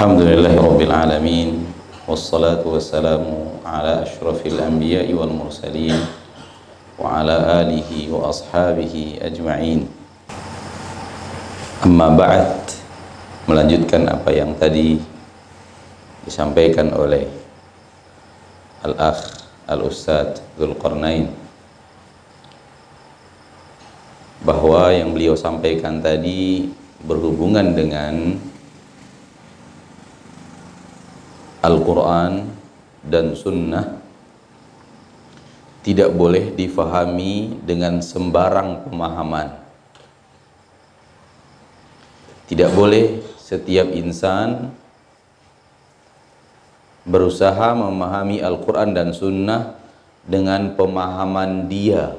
Alhamdulillahirabbil alamin wassalatu wassalamu ala ashrafil anbiya'i wal mursalin wa ala alihi wa ashabihi ajma'in amma ba'd melanjutkan apa yang tadi disampaikan oleh al-akh al-ustadz Qarnain bahwa yang beliau sampaikan tadi berhubungan dengan Al-Quran dan Sunnah tidak boleh difahami dengan sembarang pemahaman. Tidak boleh setiap insan berusaha memahami Al-Quran dan Sunnah dengan pemahaman dia.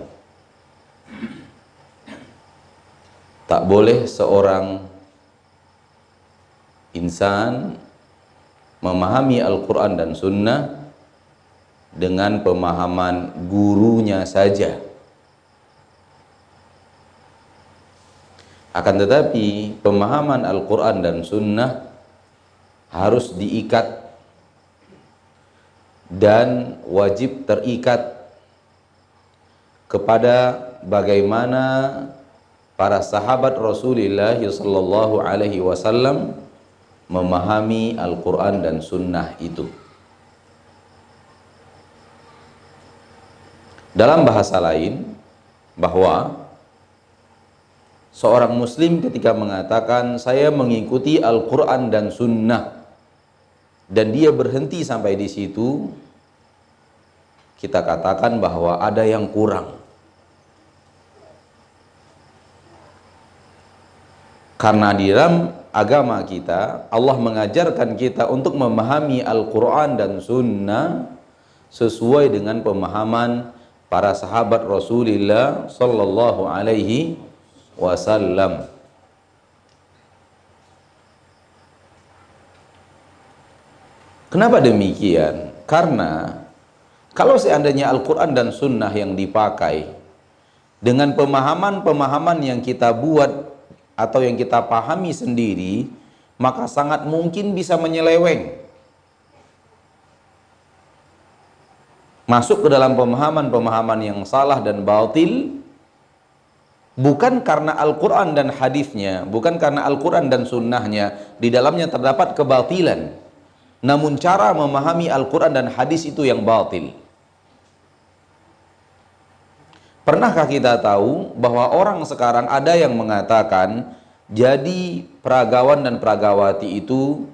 Tak boleh seorang insan memahami Al-Quran dan Sunnah dengan pemahaman gurunya saja. Akan tetapi, pemahaman Al-Quran dan Sunnah harus diikat dan wajib terikat kepada bagaimana para sahabat Rasulullah sallallahu alaihi wasallam memahami Al-Quran dan Sunnah itu. Dalam bahasa lain, bahwa seorang Muslim ketika mengatakan saya mengikuti Al-Quran dan Sunnah, dan dia berhenti sampai di situ, kita katakan bahwa ada yang kurang. Karena di dalam agama kita, Allah mengajarkan kita untuk memahami Al-Quran dan Sunnah sesuai dengan pemahaman para sahabat Rasulullah Sallallahu Alaihi Wasallam. Kenapa demikian? Karena kalau seandainya Al-Quran dan Sunnah yang dipakai dengan pemahaman-pemahaman yang kita buat atau yang kita pahami sendiri, maka sangat mungkin bisa menyeleweng. Masuk ke dalam pemahaman-pemahaman yang salah dan batil, bukan karena Al-Quran dan hadisnya, bukan karena Al-Quran dan sunnahnya, di dalamnya terdapat kebatilan. Namun cara memahami Al-Quran dan hadis itu yang batil. Pernahkah kita tahu bahwa orang sekarang ada yang mengatakan jadi peragawan dan peragawati itu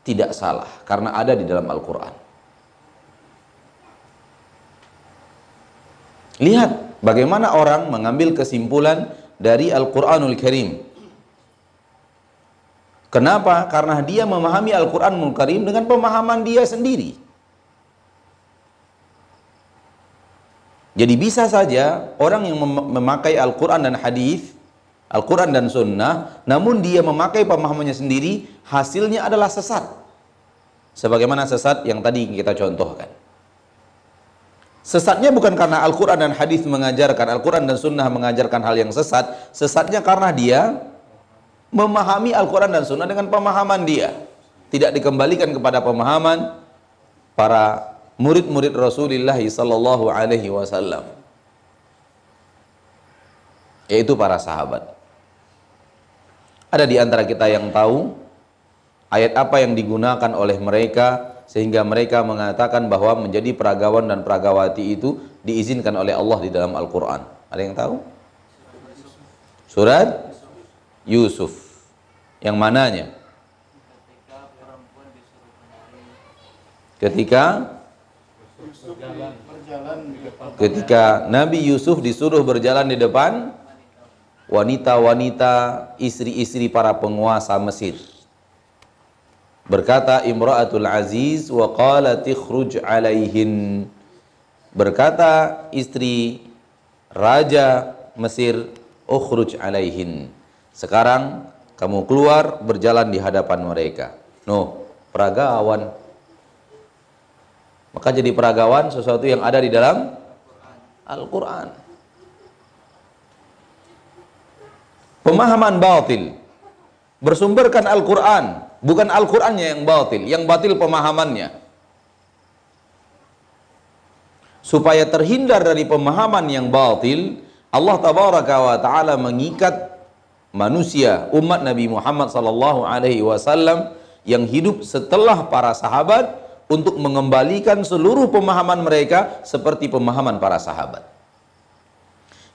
tidak salah karena ada di dalam Al-Quran. Lihat bagaimana orang mengambil kesimpulan dari Al-Quranul Karim. Kenapa? Karena dia memahami Al-Quranul Karim dengan pemahaman dia sendiri. Jadi bisa saja orang yang memakai Al-Quran dan hadis, Al-Quran dan sunnah, namun dia memakai pemahamannya sendiri, hasilnya adalah sesat. Sebagaimana sesat yang tadi kita contohkan. Sesatnya bukan karena Al-Quran dan hadis mengajarkan, Al-Quran dan sunnah mengajarkan hal yang sesat, sesatnya karena dia memahami Al-Quran dan sunnah dengan pemahaman dia. Tidak dikembalikan kepada pemahaman para murid-murid Rasulullah sallallahu alaihi wasallam yaitu para sahabat. Ada di antara kita yang tahu ayat apa yang digunakan oleh mereka sehingga mereka mengatakan bahwa menjadi peragawan dan peragawati itu diizinkan oleh Allah di dalam Al-Qur'an. Ada yang tahu? Surat Yusuf. Yang mananya? Ketika ketika Nabi Yusuf disuruh berjalan di depan wanita-wanita istri-istri para penguasa Mesir berkata Imra'atul Aziz wa qalat ikhruj alaihin berkata istri raja Mesir ukhruj alaihin sekarang kamu keluar berjalan di hadapan mereka. Nuh, peragawan maka jadi peragawan sesuatu yang ada di dalam Al-Quran. Pemahaman batil bersumberkan Al-Quran, bukan Al-Qurannya yang batil, yang batil pemahamannya. Supaya terhindar dari pemahaman yang batil, Allah Tabaraka wa Ta'ala mengikat manusia umat Nabi Muhammad sallallahu alaihi wasallam yang hidup setelah para sahabat untuk mengembalikan seluruh pemahaman mereka seperti pemahaman para sahabat.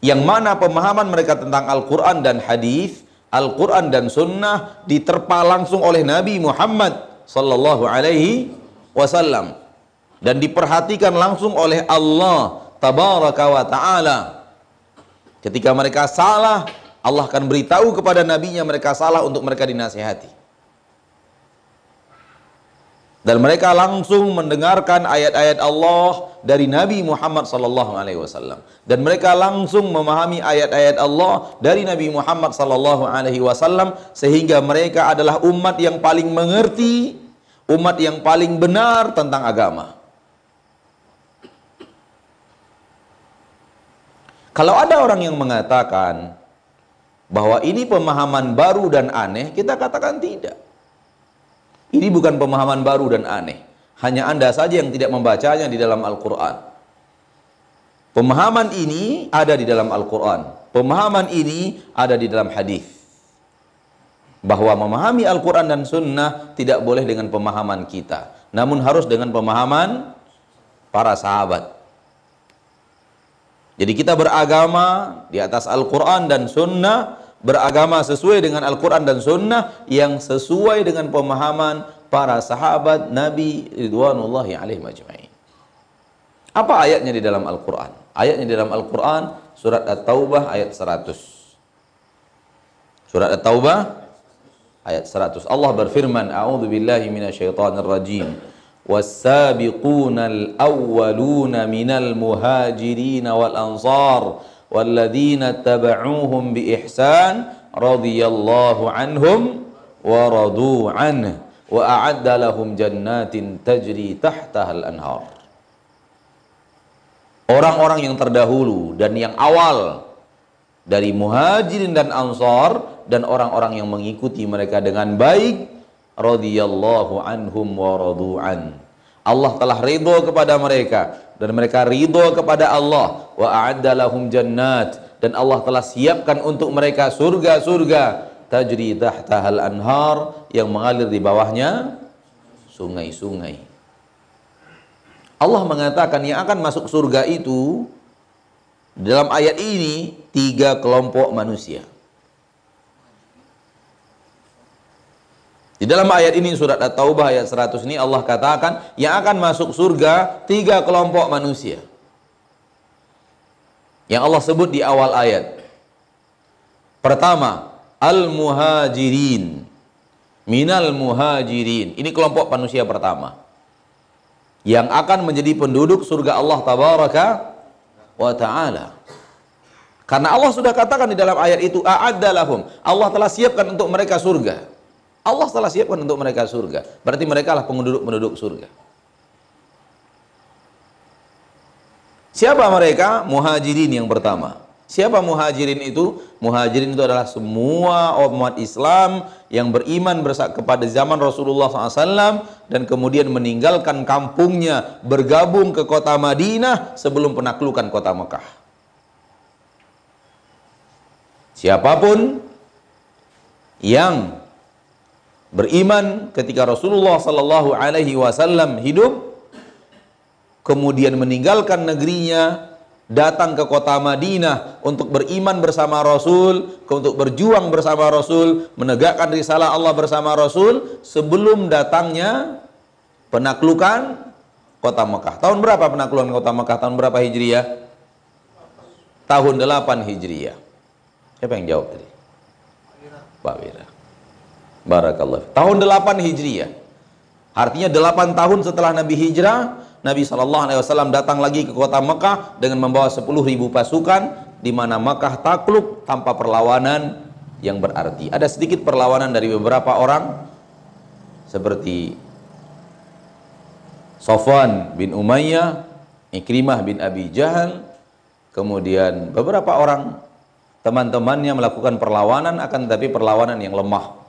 Yang mana pemahaman mereka tentang Al-Quran dan hadis, Al-Quran dan Sunnah diterpa langsung oleh Nabi Muhammad Sallallahu Alaihi Wasallam dan diperhatikan langsung oleh Allah Tabaraka wa Ta'ala. Ketika mereka salah, Allah akan beritahu kepada nabinya mereka salah untuk mereka dinasihati dan mereka langsung mendengarkan ayat-ayat Allah dari Nabi Muhammad sallallahu alaihi wasallam dan mereka langsung memahami ayat-ayat Allah dari Nabi Muhammad sallallahu alaihi wasallam sehingga mereka adalah umat yang paling mengerti umat yang paling benar tentang agama Kalau ada orang yang mengatakan bahwa ini pemahaman baru dan aneh, kita katakan tidak. Ini bukan pemahaman baru dan aneh. Hanya Anda saja yang tidak membacanya di dalam Al-Quran. Pemahaman ini ada di dalam Al-Quran. Pemahaman ini ada di dalam hadis. Bahwa memahami Al-Quran dan Sunnah tidak boleh dengan pemahaman kita. Namun harus dengan pemahaman para sahabat. Jadi kita beragama di atas Al-Quran dan Sunnah beragama sesuai dengan Al-Quran dan Sunnah yang sesuai dengan pemahaman para sahabat Nabi Ridwanullahi alaihim ajma'in. Apa ayatnya di dalam Al-Quran? Ayatnya di dalam Al-Quran surat At-Taubah ayat 100. Surat At-Taubah ayat 100. Allah berfirman, "A'udhu billahi minasyaitonir rajim. والسابقون الأولون من المهاجرين والأنصار والذين تبعوهم بإحسان رضي الله عنهم ورضوا عنه وأعد لهم جنات تجري تحتها الأنهار Orang-orang yang terdahulu dan yang awal dari muhajirin dan ansar dan orang-orang yang mengikuti mereka dengan baik radhiyallahu anhum wa radu'an Allah telah ridho kepada mereka dan mereka ridho kepada Allah wa a'addalahum jannat dan Allah telah siapkan untuk mereka surga-surga tajri tahtahal anhar yang mengalir di bawahnya sungai-sungai Allah mengatakan yang akan masuk surga itu dalam ayat ini tiga kelompok manusia Di dalam ayat ini surat At-Taubah ayat 100 ini Allah katakan yang akan masuk surga tiga kelompok manusia. Yang Allah sebut di awal ayat. Pertama, al-muhajirin. Minal muhajirin. Ini kelompok manusia pertama. Yang akan menjadi penduduk surga Allah tabaraka wa ta'ala. Karena Allah sudah katakan di dalam ayat itu, A'adda lahum. Allah telah siapkan untuk mereka surga. Allah telah siapkan untuk mereka surga. Berarti mereka lah penduduk-penduduk surga. Siapa mereka? Muhajirin yang pertama. Siapa muhajirin itu? Muhajirin itu adalah semua umat Islam yang beriman kepada zaman Rasulullah SAW dan kemudian meninggalkan kampungnya bergabung ke kota Madinah sebelum penaklukan kota Mekah. Siapapun yang beriman ketika Rasulullah Sallallahu Alaihi Wasallam hidup, kemudian meninggalkan negerinya, datang ke kota Madinah untuk beriman bersama Rasul, untuk berjuang bersama Rasul, menegakkan risalah Allah bersama Rasul sebelum datangnya penaklukan kota Mekah. Tahun berapa penaklukan kota Mekah? Tahun berapa Hijriah? Tahun 8 Hijriah. Siapa yang jawab tadi? Pak Wira. Barakallah. Tahun 8 Hijriah. Artinya 8 tahun setelah Nabi hijrah, Nabi Shallallahu Alaihi Wasallam datang lagi ke kota Mekah dengan membawa ribu pasukan, di mana Mekah takluk tanpa perlawanan yang berarti. Ada sedikit perlawanan dari beberapa orang, seperti Sofwan bin Umayyah, Ikrimah bin Abi Jahal, kemudian beberapa orang teman-temannya melakukan perlawanan akan tetapi perlawanan yang lemah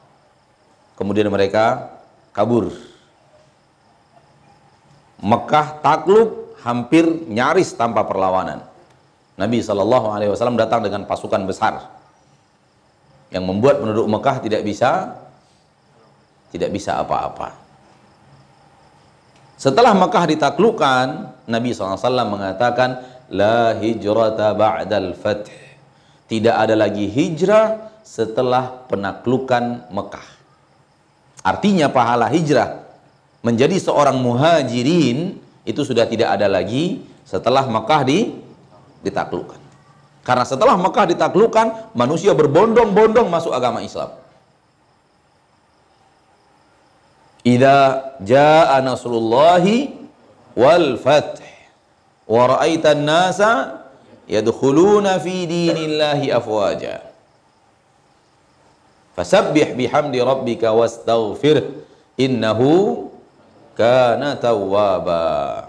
kemudian mereka kabur. Mekah takluk hampir nyaris tanpa perlawanan. Nabi Shallallahu Alaihi Wasallam datang dengan pasukan besar yang membuat penduduk Mekah tidak bisa tidak bisa apa-apa. Setelah Mekah ditaklukkan, Nabi SAW mengatakan, La hijrata ba'dal fath. Tidak ada lagi hijrah setelah penaklukan Mekah. Artinya pahala hijrah menjadi seorang muhajirin itu sudah tidak ada lagi setelah Mekah di, ditaklukkan. Karena setelah Mekah ditaklukkan, manusia berbondong-bondong masuk agama Islam. Idza jaa nasrullahi wal fath wa an nasa yadkhuluna fi dinillahi afwaja. Fasabbih bihamdi rabbika wastaghfir innahu kana tawwaba.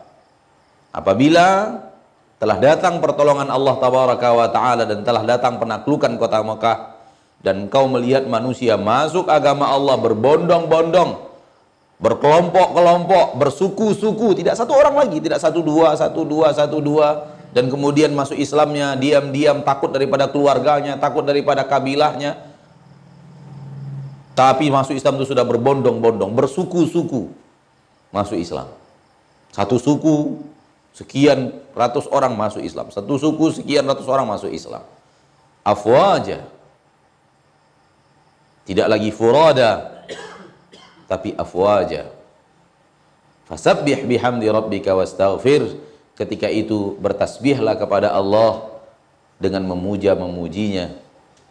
Apabila telah datang pertolongan Allah tabaraka wa taala dan telah datang penaklukan kota Mekah dan kau melihat manusia masuk agama Allah berbondong-bondong berkelompok-kelompok, bersuku-suku, tidak satu orang lagi, tidak satu dua, satu dua, satu dua, dan kemudian masuk Islamnya diam-diam takut daripada keluarganya, takut daripada kabilahnya, tapi masuk Islam itu sudah berbondong-bondong, bersuku-suku masuk Islam. Satu suku sekian ratus orang masuk Islam. Satu suku sekian ratus orang masuk Islam. Afwaja. Tidak lagi furada, tapi afwaja. Fasabbih bihamdi rabbika wastaghfir. Ketika itu bertasbihlah kepada Allah dengan memuja memujinya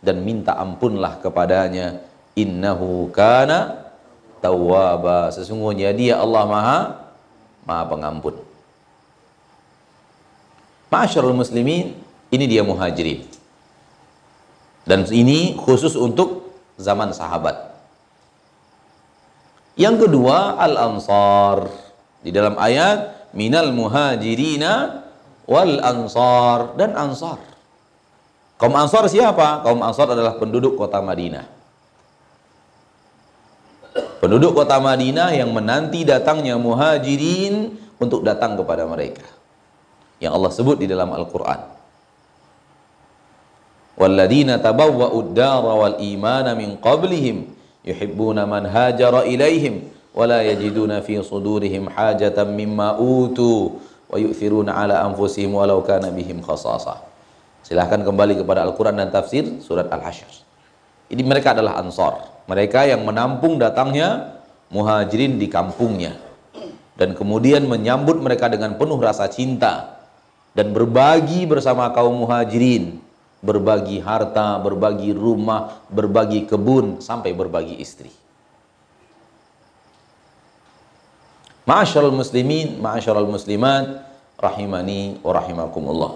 dan minta ampunlah kepadanya innahu kana tawwaba sesungguhnya dia Allah Maha Maha Pengampun Ma'asyarul muslimin ini dia muhajirin dan ini khusus untuk zaman sahabat yang kedua al-ansar di dalam ayat minal muhajirina wal ansar dan ansar kaum ansar siapa? kaum ansar adalah penduduk kota Madinah penduduk kota Madinah yang menanti datangnya muhajirin untuk datang kepada mereka yang Allah sebut di dalam Al-Quran والذين تبوأوا الدار والإيمان من قبلهم يحبون من هاجر إليهم ولا يجدون في صدورهم حاجة مما أُوتُوا وَيُؤْثِرُونَ على أنفسهم ولو كَانَ بهم خصاصة Silahkan kembali kepada Al-Quran dan tafsir surat Al-Hashr. Ini mereka adalah ansar. Mereka yang menampung datangnya muhajirin di kampungnya dan kemudian menyambut mereka dengan penuh rasa cinta dan berbagi bersama kaum muhajirin, berbagi harta, berbagi rumah, berbagi kebun sampai berbagi istri. Ma'asyarul muslimin, ma'asyarul muslimat, rahimani wa rahimakumullah.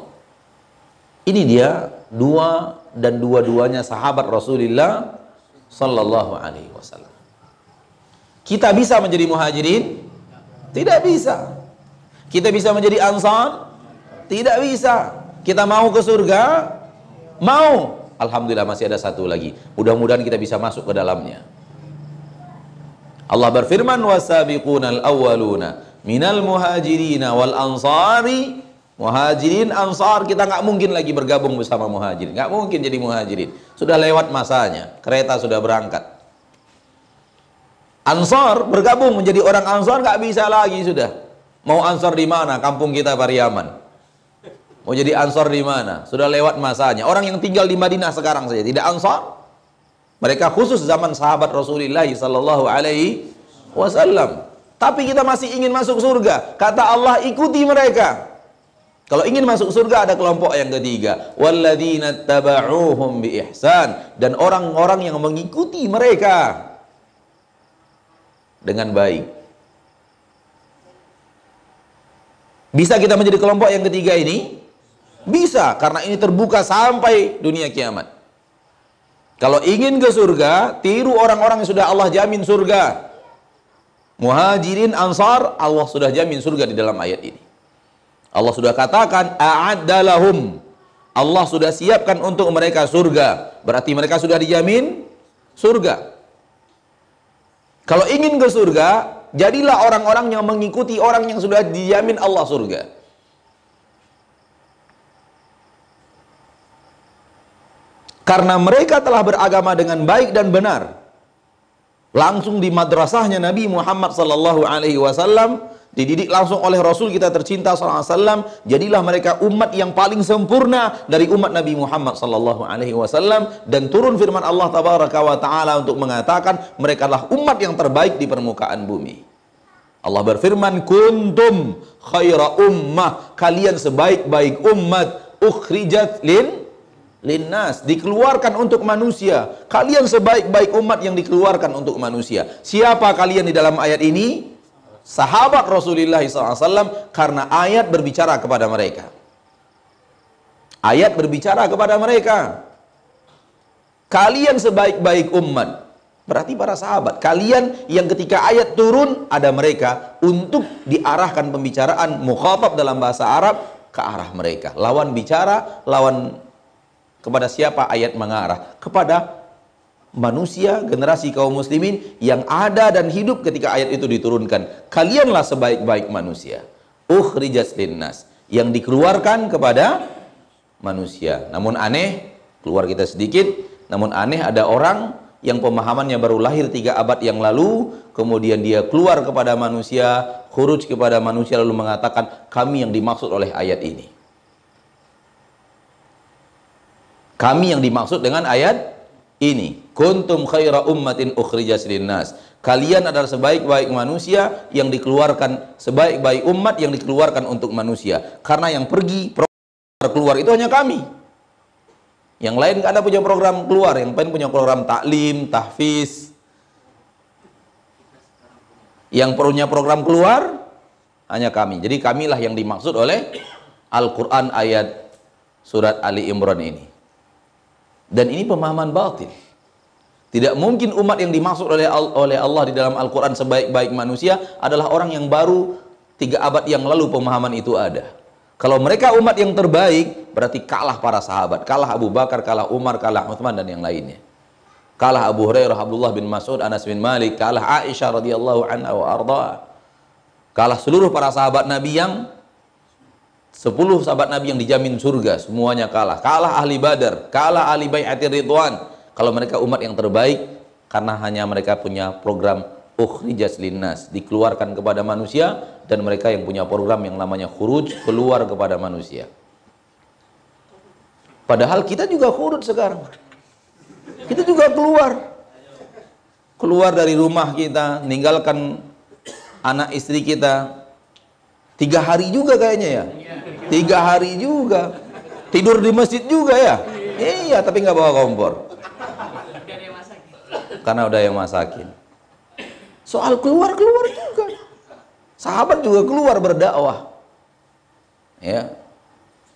Ini dia dua dan dua-duanya sahabat Rasulullah sallallahu alaihi wasallam. Kita bisa menjadi muhajirin? Tidak bisa. Kita bisa menjadi ansar? Tidak bisa. Kita mau ke surga? Mau. Alhamdulillah masih ada satu lagi. Mudah-mudahan kita bisa masuk ke dalamnya. Allah berfirman wasabiqunal awwaluna minal muhajirina wal ansari Muhajirin Ansar kita nggak mungkin lagi bergabung bersama Muhajirin, nggak mungkin jadi Muhajirin. Sudah lewat masanya, kereta sudah berangkat. Ansar bergabung menjadi orang Ansar nggak bisa lagi sudah. Mau Ansar di mana? Kampung kita Pariaman. Mau jadi Ansar di mana? Sudah lewat masanya. Orang yang tinggal di Madinah sekarang saja tidak Ansar. Mereka khusus zaman sahabat Rasulullah Sallallahu Alaihi Wasallam. Tapi kita masih ingin masuk surga. Kata Allah ikuti mereka. Kalau ingin masuk surga ada kelompok yang ketiga, walladzina taba'uhum bi ihsan dan orang-orang yang mengikuti mereka dengan baik. Bisa kita menjadi kelompok yang ketiga ini? Bisa, karena ini terbuka sampai dunia kiamat. Kalau ingin ke surga, tiru orang-orang yang sudah Allah jamin surga. Muhajirin, Ansar, Allah sudah jamin surga di dalam ayat ini. Allah sudah katakan a'addalahum. Allah sudah siapkan untuk mereka surga. Berarti mereka sudah dijamin surga. Kalau ingin ke surga, jadilah orang-orang yang mengikuti orang yang sudah dijamin Allah surga. Karena mereka telah beragama dengan baik dan benar. Langsung di madrasahnya Nabi Muhammad sallallahu alaihi wasallam dididik langsung oleh Rasul kita tercinta SAW jadilah mereka umat yang paling sempurna dari umat Nabi Muhammad Sallallahu Alaihi Wasallam dan turun firman Allah Tabaraka wa Taala untuk mengatakan mereka adalah umat yang terbaik di permukaan bumi Allah berfirman kuntum khaira ummah kalian sebaik-baik umat ukhrijat lin linnas dikeluarkan untuk manusia kalian sebaik-baik umat yang dikeluarkan untuk manusia siapa kalian di dalam ayat ini sahabat Rasulullah SAW karena ayat berbicara kepada mereka. Ayat berbicara kepada mereka. Kalian sebaik-baik umat. Berarti para sahabat, kalian yang ketika ayat turun ada mereka untuk diarahkan pembicaraan mukhatab dalam bahasa Arab ke arah mereka. Lawan bicara, lawan kepada siapa ayat mengarah? Kepada manusia, generasi kaum muslimin yang ada dan hidup ketika ayat itu diturunkan. Kalianlah sebaik-baik manusia. Ukhrijas linnas yang dikeluarkan kepada manusia. Namun aneh, keluar kita sedikit, namun aneh ada orang yang pemahamannya baru lahir tiga abad yang lalu, kemudian dia keluar kepada manusia, huruj kepada manusia lalu mengatakan kami yang dimaksud oleh ayat ini. Kami yang dimaksud dengan ayat ini kuntum khaira ummatin ukhrijas linnas kalian adalah sebaik-baik manusia yang dikeluarkan sebaik-baik umat yang dikeluarkan untuk manusia karena yang pergi program keluar itu hanya kami yang lain ada punya program keluar yang lain punya program taklim tahfiz yang punya program keluar hanya kami jadi kamilah yang dimaksud oleh Al-Quran ayat surat Ali Imran ini dan ini pemahaman batin tidak mungkin umat yang dimaksud oleh oleh Allah di dalam Al-Qur'an sebaik-baik manusia adalah orang yang baru tiga abad yang lalu pemahaman itu ada. Kalau mereka umat yang terbaik, berarti kalah para sahabat, kalah Abu Bakar, kalah Umar, kalah Uthman dan yang lainnya. Kalah Abu Hurairah, Abdullah bin Mas'ud, Anas bin Malik, kalah Aisyah radhiyallahu anha wa arda. Kalah seluruh para sahabat Nabi yang sepuluh sahabat Nabi yang dijamin surga, semuanya kalah. Kalah ahli Badar, kalah ahli Bay'atir Ridwan, kalau mereka umat yang terbaik karena hanya mereka punya program ukhrijas linnas dikeluarkan kepada manusia dan mereka yang punya program yang namanya khuruj keluar kepada manusia padahal kita juga khuruj sekarang kita juga keluar keluar dari rumah kita ninggalkan anak istri kita tiga hari juga kayaknya ya tiga hari juga tidur di masjid juga ya iya tapi nggak bawa kompor karena udah yang masakin. Soal keluar-keluar juga. Sahabat juga keluar berdakwah. Ya.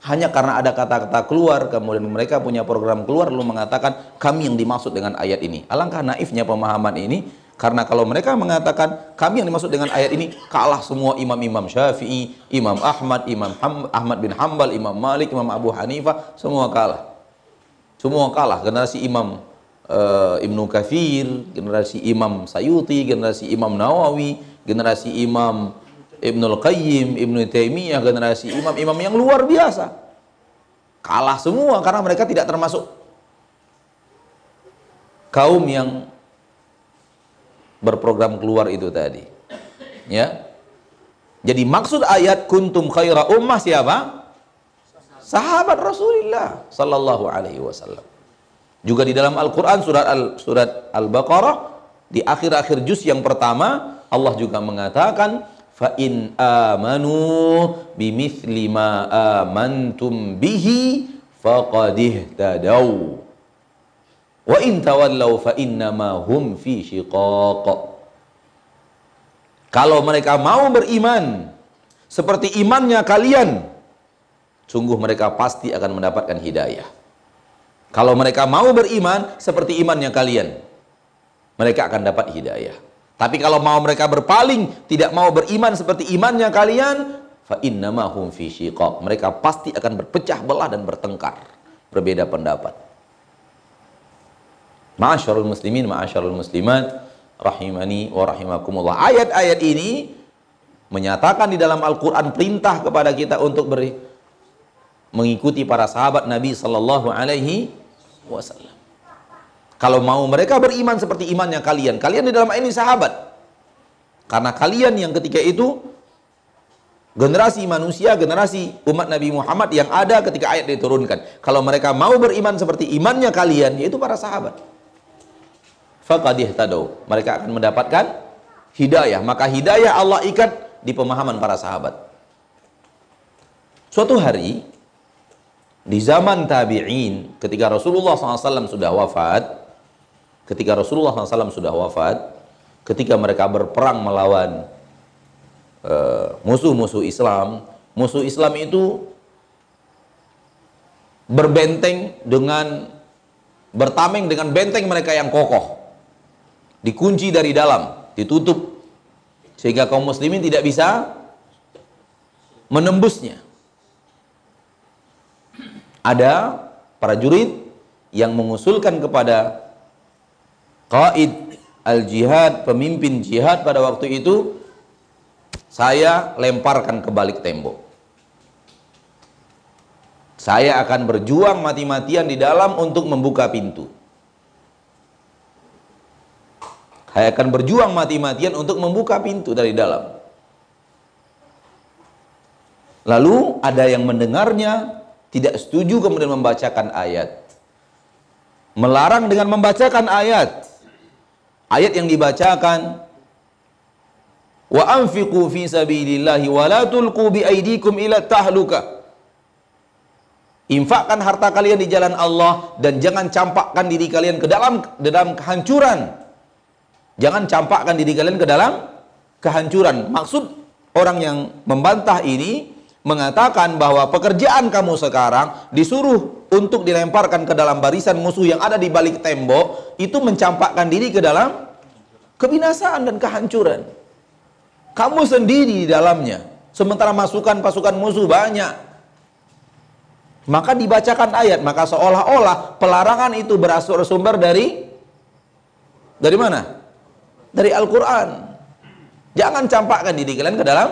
Hanya karena ada kata-kata keluar, kemudian mereka punya program keluar lalu mengatakan kami yang dimaksud dengan ayat ini. Alangkah naifnya pemahaman ini karena kalau mereka mengatakan kami yang dimaksud dengan ayat ini kalah semua imam-imam Syafi'i, Imam Ahmad, Imam Ham, Ahmad bin Hambal, Imam Malik, Imam Abu Hanifah, semua kalah. Semua kalah generasi imam uh, Ibnu Kathir, generasi Imam Sayuti, generasi Imam Nawawi, generasi Imam Ibnu Qayyim, Ibnu Taimiyah, generasi imam-imam yang luar biasa. Kalah semua karena mereka tidak termasuk kaum yang berprogram keluar itu tadi. Ya. Jadi maksud ayat kuntum khaira ummah siapa? Sahabat Rasulullah sallallahu alaihi wasallam. Juga di dalam Al-Qur'an surat Al surat Al-Baqarah di akhir-akhir juz yang pertama Allah juga mengatakan fa in amanu bimithli ma amantum bihi faqad ihtadaw wa in tawallaw fa innama hum fi shiqaq kalau mereka mau beriman seperti imannya kalian sungguh mereka pasti akan mendapatkan hidayah kalau mereka mau beriman seperti imannya kalian, mereka akan dapat hidayah. Tapi kalau mau mereka berpaling, tidak mau beriman seperti imannya kalian, fa innamahum fi syiqaq. Mereka pasti akan berpecah belah dan bertengkar, berbeda pendapat. Ma'asyarul muslimin, ma'asyarul muslimat, rahimani wa rahimakumullah. Ayat-ayat ini menyatakan di dalam Al-Qur'an perintah kepada kita untuk beri mengikuti para sahabat Nabi Sallallahu Alaihi Wasallam. Kalau mau mereka beriman seperti imannya kalian, kalian di dalam ini sahabat. Karena kalian yang ketika itu generasi manusia, generasi umat Nabi Muhammad yang ada ketika ayat diturunkan. Kalau mereka mau beriman seperti imannya kalian, yaitu para sahabat. Faqadih Mereka akan mendapatkan hidayah. Maka hidayah Allah ikat di pemahaman para sahabat. Suatu hari di zaman tabi'in ketika Rasulullah SAW sudah wafat ketika Rasulullah SAW sudah wafat ketika mereka berperang melawan eh, musuh-musuh Islam musuh Islam itu berbenteng dengan bertameng dengan benteng mereka yang kokoh dikunci dari dalam ditutup sehingga kaum muslimin tidak bisa menembusnya ada para prajurit yang mengusulkan kepada qaid al-jihad, pemimpin jihad pada waktu itu saya lemparkan ke balik tembok. Saya akan berjuang mati-matian di dalam untuk membuka pintu. Saya akan berjuang mati-matian untuk membuka pintu dari dalam. Lalu ada yang mendengarnya, tidak setuju kemudian membacakan ayat. Melarang dengan membacakan ayat. Ayat yang dibacakan wa anfiqu fi sabilillahi wa la tulqu bi aydikum ila tahluka. Infakkan harta kalian di jalan Allah dan jangan campakkan diri kalian ke dalam dalam kehancuran. Jangan campakkan diri kalian ke dalam kehancuran. Maksud orang yang membantah ini mengatakan bahwa pekerjaan kamu sekarang disuruh untuk dilemparkan ke dalam barisan musuh yang ada di balik tembok itu mencampakkan diri ke dalam kebinasaan dan kehancuran. Kamu sendiri di dalamnya. Sementara masukan pasukan musuh banyak. Maka dibacakan ayat, maka seolah-olah pelarangan itu sumber dari dari mana? Dari Al-Qur'an. Jangan campakkan diri kalian ke dalam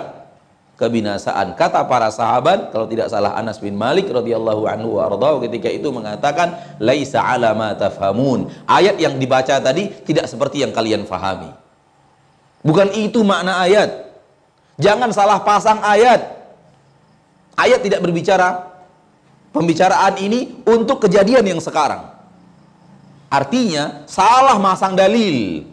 kebinasaan. Kata para sahabat, kalau tidak salah Anas bin Malik radhiyallahu anhu wa ketika itu mengatakan laisa ala ma tafhamun. Ayat yang dibaca tadi tidak seperti yang kalian fahami. Bukan itu makna ayat. Jangan salah pasang ayat. Ayat tidak berbicara pembicaraan ini untuk kejadian yang sekarang. Artinya salah masang dalil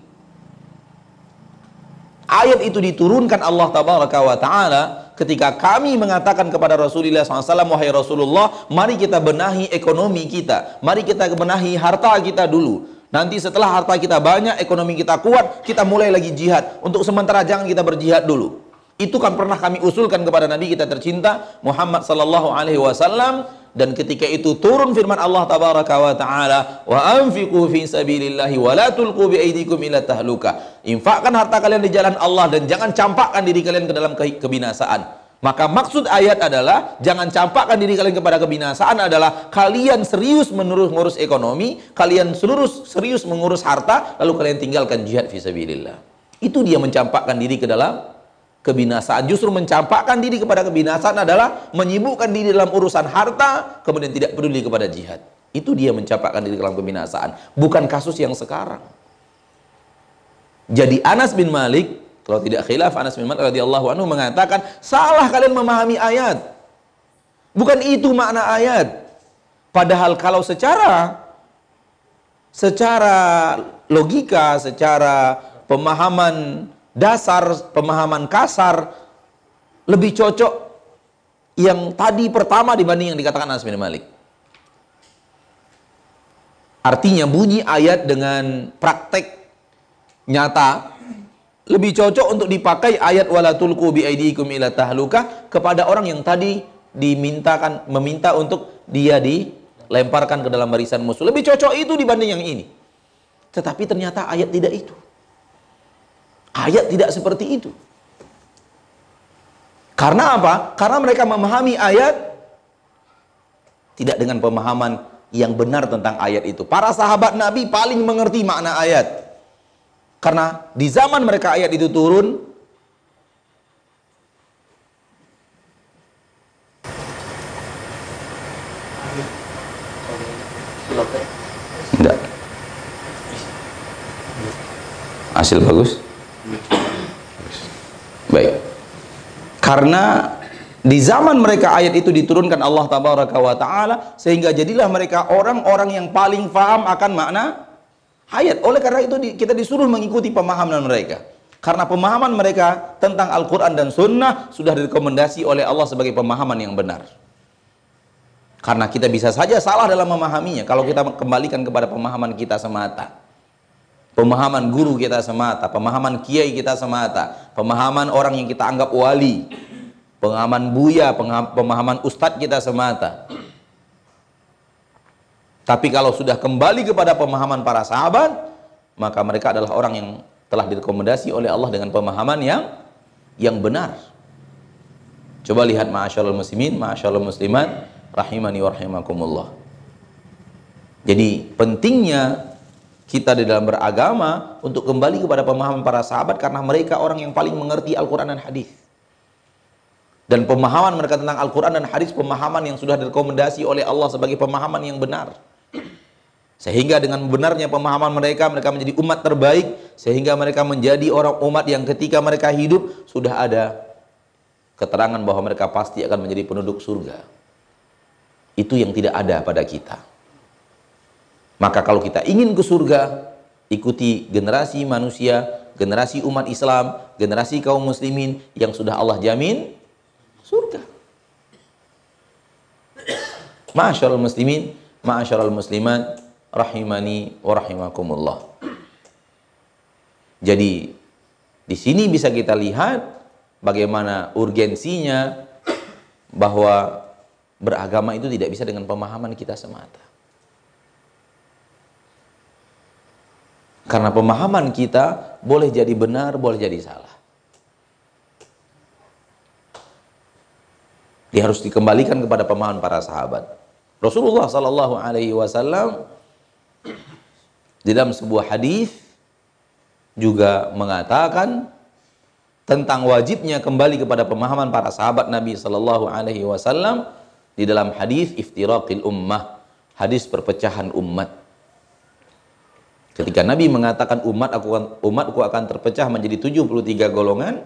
ayat itu diturunkan Allah tabaraka wa taala ketika kami mengatakan kepada Rasulullah SAW, wahai Rasulullah, mari kita benahi ekonomi kita, mari kita benahi harta kita dulu. Nanti setelah harta kita banyak, ekonomi kita kuat, kita mulai lagi jihad. Untuk sementara jangan kita berjihad dulu. Itu kan pernah kami usulkan kepada Nabi kita tercinta Muhammad Sallallahu Alaihi Wasallam dan ketika itu turun firman Allah tabaraka wa taala wa anfiqu fi sabilillahi wa la tulqu bi aydikum ila tahluka infakkan harta kalian di jalan Allah dan jangan campakkan diri kalian ke dalam ke kebinasaan maka maksud ayat adalah jangan campakkan diri kalian kepada kebinasaan adalah kalian serius menurut ngurus ekonomi, kalian seluruh serius mengurus harta lalu kalian tinggalkan jihad fi sabilillah. Itu dia mencampakkan diri ke dalam kebinasaan. Justru mencampakkan diri kepada kebinasaan adalah menyibukkan diri dalam urusan harta, kemudian tidak peduli kepada jihad. Itu dia mencampakkan diri dalam kebinasaan. Bukan kasus yang sekarang. Jadi Anas bin Malik, kalau tidak khilaf, Anas bin Malik radhiyallahu anhu mengatakan, salah kalian memahami ayat. Bukan itu makna ayat. Padahal kalau secara secara logika, secara pemahaman dasar, pemahaman kasar, lebih cocok yang tadi pertama dibanding yang dikatakan Anas bin Malik. Artinya bunyi ayat dengan praktek nyata lebih cocok untuk dipakai ayat wala tulku bi aidikum ila tahluka kepada orang yang tadi dimintakan meminta untuk dia dilemparkan ke dalam barisan musuh. Lebih cocok itu dibanding yang ini. Tetapi ternyata ayat tidak itu. Ayat tidak seperti itu. Karena apa? Karena mereka memahami ayat tidak dengan pemahaman yang benar tentang ayat itu. Para sahabat Nabi paling mengerti makna ayat. Karena di zaman mereka ayat itu turun, Tidak. Hasil bagus. Baik. Karena di zaman mereka ayat itu diturunkan Allah tabaraka wa taala sehingga jadilah mereka orang-orang yang paling paham akan makna ayat. Oleh karena itu kita disuruh mengikuti pemahaman mereka. Karena pemahaman mereka tentang Al-Qur'an dan Sunnah sudah direkomendasi oleh Allah sebagai pemahaman yang benar. Karena kita bisa saja salah dalam memahaminya kalau kita kembalikan kepada pemahaman kita semata pemahaman guru kita semata, pemahaman kiai kita semata, pemahaman orang yang kita anggap wali, pemahaman buya, pemahaman ustadz kita semata. Tapi kalau sudah kembali kepada pemahaman para sahabat, maka mereka adalah orang yang telah direkomendasi oleh Allah dengan pemahaman yang yang benar. Coba lihat ma'asyarul muslimin, ma'asyarul muslimat, rahimani wa rahimakumullah. Jadi pentingnya kita di dalam beragama untuk kembali kepada pemahaman para sahabat karena mereka orang yang paling mengerti Al-Quran dan hadis. Dan pemahaman mereka tentang Al-Quran dan hadis pemahaman yang sudah direkomendasi oleh Allah sebagai pemahaman yang benar. Sehingga dengan benarnya pemahaman mereka, mereka menjadi umat terbaik. Sehingga mereka menjadi orang umat yang ketika mereka hidup sudah ada keterangan bahwa mereka pasti akan menjadi penduduk surga. Itu yang tidak ada pada kita. Maka kalau kita ingin ke surga, ikuti generasi manusia, generasi umat Islam, generasi kaum muslimin yang sudah Allah jamin surga. Ma'asyarul muslimin, ma'asyarul muslimat, rahimani wa rahimakumullah. Jadi di sini bisa kita lihat bagaimana urgensinya bahwa beragama itu tidak bisa dengan pemahaman kita semata. Karena pemahaman kita boleh jadi benar, boleh jadi salah. Dia harus dikembalikan kepada pemahaman para sahabat. Rasulullah saw Alaihi Wasallam dalam sebuah hadis juga mengatakan tentang wajibnya kembali kepada pemahaman para sahabat Nabi saw Alaihi Wasallam di dalam hadis iftiraqil ummah, hadis perpecahan umat. Ketika Nabi mengatakan umat aku umatku akan terpecah menjadi 73 golongan,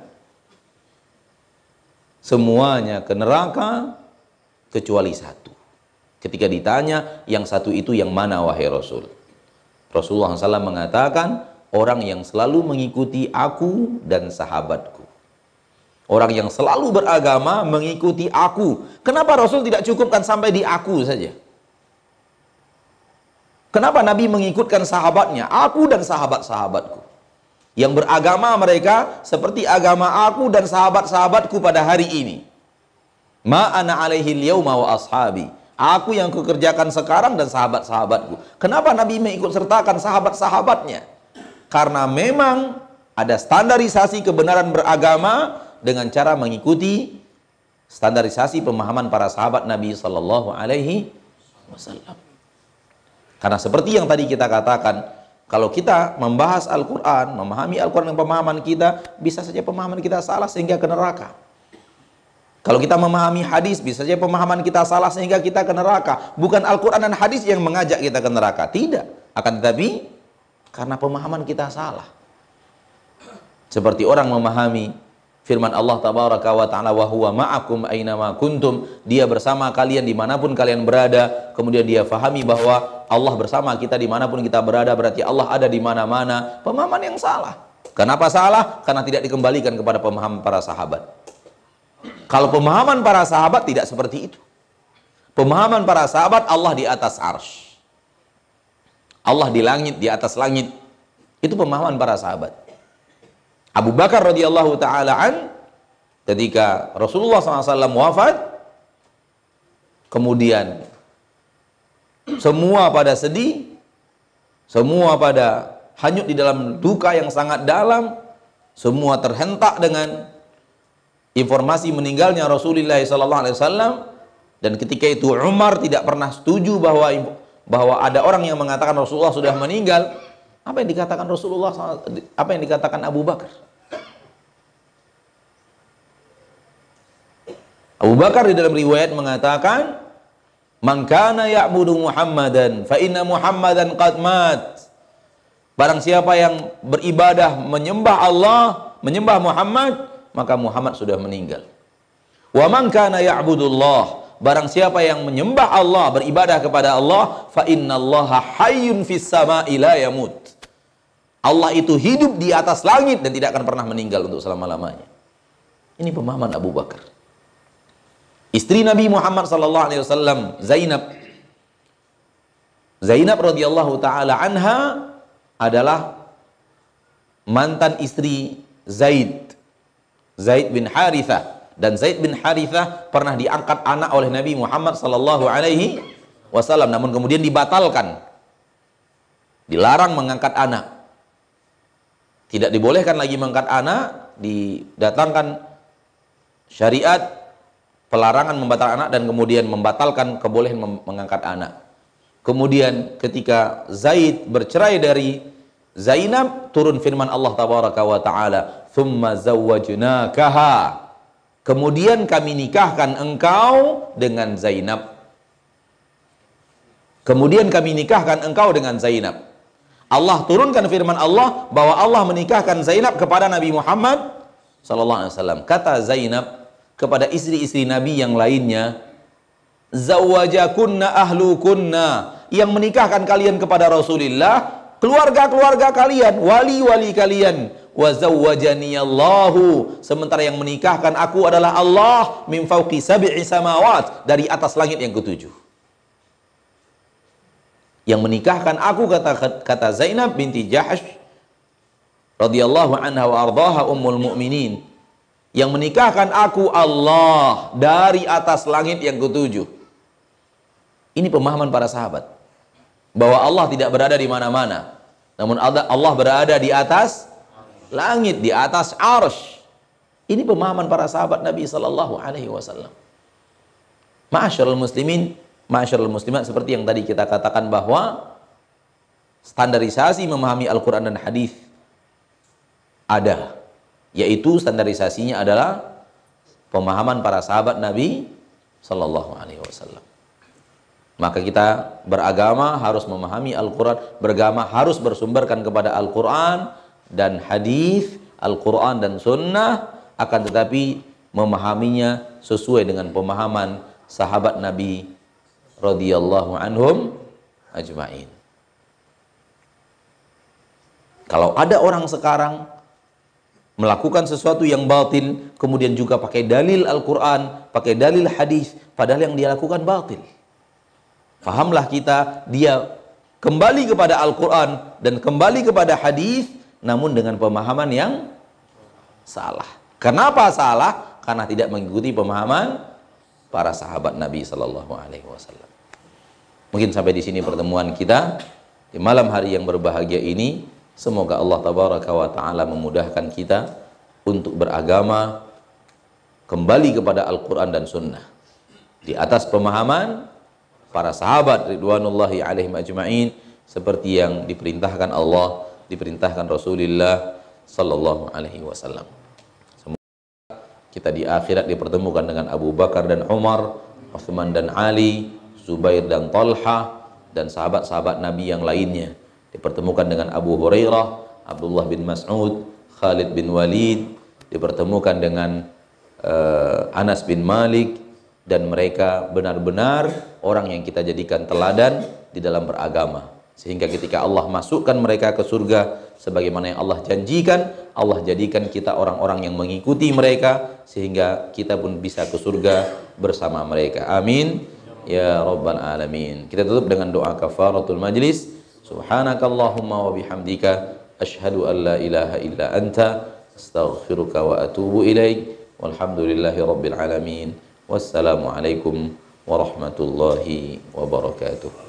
semuanya ke neraka kecuali satu. Ketika ditanya, yang satu itu yang mana wahai Rasul? Rasulullah SAW mengatakan, orang yang selalu mengikuti aku dan sahabatku. Orang yang selalu beragama mengikuti aku. Kenapa Rasul tidak cukupkan sampai di aku saja? Kenapa Nabi mengikutkan sahabatnya? Aku dan sahabat-sahabatku. Yang beragama mereka seperti agama aku dan sahabat-sahabatku pada hari ini. Ma'ana alaihi liyawma wa ashabi. Aku yang kukerjakan sekarang dan sahabat-sahabatku. Kenapa Nabi mengikut sertakan sahabat-sahabatnya? Karena memang ada standarisasi kebenaran beragama dengan cara mengikuti standarisasi pemahaman para sahabat Nabi Sallallahu Alaihi Wasallam. Karena seperti yang tadi kita katakan, kalau kita membahas Al-Quran, memahami Al-Quran dengan pemahaman kita, bisa saja pemahaman kita salah sehingga ke neraka. Kalau kita memahami hadis, bisa saja pemahaman kita salah sehingga kita ke neraka. Bukan Al-Quran dan hadis yang mengajak kita ke neraka. Tidak. Akan tetapi, karena pemahaman kita salah. Seperti orang memahami firman Allah tabaraka wa taala wa huwa ma'akum ainama kuntum dia bersama kalian dimanapun kalian berada kemudian dia fahami bahwa Allah bersama kita dimanapun kita berada berarti Allah ada di mana-mana pemahaman yang salah kenapa salah karena tidak dikembalikan kepada pemahaman para sahabat kalau pemahaman para sahabat tidak seperti itu pemahaman para sahabat Allah di atas ars Allah di langit di atas langit itu pemahaman para sahabat Abu Bakar radhiyallahu taala an ketika Rasulullah SAW wafat kemudian semua pada sedih semua pada hanyut di dalam duka yang sangat dalam semua terhentak dengan informasi meninggalnya Rasulullah SAW dan ketika itu Umar tidak pernah setuju bahwa bahwa ada orang yang mengatakan Rasulullah sudah meninggal apa yang dikatakan Rasulullah, apa yang dikatakan Abu Bakar? Abu Bakar di dalam riwayat mengatakan, "Mangkana ya'budu Muhammadan fa inna Muhammadan qad mat." Barang siapa yang beribadah menyembah Allah, menyembah Muhammad, maka Muhammad sudah meninggal. Wa man kana ya'budullah, barang siapa yang menyembah Allah, beribadah kepada Allah, fa innallaha hayyun fis sama'i la yamut. Allah itu hidup di atas langit dan tidak akan pernah meninggal untuk selama-lamanya. Ini pemahaman Abu Bakar. Istri Nabi Muhammad sallallahu alaihi wasallam, Zainab. Zainab radhiyallahu taala anha adalah mantan istri Zaid. Zaid bin Harithah dan Zaid bin Harithah pernah diangkat anak oleh Nabi Muhammad sallallahu alaihi wasallam namun kemudian dibatalkan. Dilarang mengangkat anak tidak dibolehkan lagi mengangkat anak, didatangkan syariat pelarangan membatalkan anak dan kemudian membatalkan kebolehan mengangkat anak. Kemudian ketika Zaid bercerai dari Zainab, turun firman Allah tabaraka wa taala, Kemudian kami nikahkan engkau dengan Zainab. Kemudian kami nikahkan engkau dengan Zainab. Allah turunkan firman Allah bahwa Allah menikahkan Zainab kepada Nabi Muhammad sallallahu alaihi wasallam. Kata Zainab kepada istri-istri Nabi yang lainnya, "Zawajakunna ahlukunna." Yang menikahkan kalian kepada Rasulullah, keluarga-keluarga kalian, wali-wali kalian. Wa Sementara yang menikahkan aku adalah Allah min fauqi samawat, dari atas langit yang ketujuh yang menikahkan aku kata kata Zainab binti Jahash radhiyallahu anha wa ardhaha ummul mu'minin yang menikahkan aku Allah dari atas langit yang ketujuh. Ini pemahaman para sahabat bahwa Allah tidak berada di mana-mana, namun Allah berada di atas langit, di atas arsh. Ini pemahaman para sahabat Nabi Shallallahu Alaihi Wasallam. Maashirul muslimin, masyarul muslimat seperti yang tadi kita katakan bahwa standarisasi memahami Al-Quran dan hadis ada yaitu standarisasinya adalah pemahaman para sahabat Nabi Shallallahu Alaihi Wasallam maka kita beragama harus memahami Al-Quran beragama harus bersumberkan kepada Al-Quran dan hadis Al-Quran dan sunnah akan tetapi memahaminya sesuai dengan pemahaman sahabat Nabi radhiyallahu anhum ajmain. Kalau ada orang sekarang melakukan sesuatu yang batil, kemudian juga pakai dalil Al-Quran, pakai dalil hadis, padahal yang dia lakukan batil. Fahamlah kita, dia kembali kepada Al-Quran dan kembali kepada hadis, namun dengan pemahaman yang salah. Kenapa salah? Karena tidak mengikuti pemahaman para sahabat Nabi Shallallahu Alaihi Wasallam. Mungkin sampai di sini pertemuan kita di malam hari yang berbahagia ini. Semoga Allah tabaraka wa taala memudahkan kita untuk beragama kembali kepada Al-Qur'an dan Sunnah. Di atas pemahaman para sahabat ridwanullahi alaihi ajmain seperti yang diperintahkan Allah, diperintahkan Rasulullah sallallahu alaihi wasallam. Semoga kita di akhirat dipertemukan dengan Abu Bakar dan Umar, Utsman dan Ali, Zubair dan Talha dan sahabat-sahabat Nabi yang lainnya dipertemukan dengan Abu Hurairah Abdullah bin Mas'ud Khalid bin Walid dipertemukan dengan uh, Anas bin Malik dan mereka benar-benar orang yang kita jadikan teladan di dalam beragama sehingga ketika Allah masukkan mereka ke surga sebagaimana yang Allah janjikan Allah jadikan kita orang-orang yang mengikuti mereka sehingga kita pun bisa ke surga bersama mereka amin ya rabbal alamin. Kita tutup dengan doa kafaratul majlis. Subhanakallahumma wa bihamdika asyhadu an la ilaha illa anta astaghfiruka wa atubu ilaik. Walhamdulillahi rabbil alamin. Wassalamualaikum warahmatullahi wabarakatuh.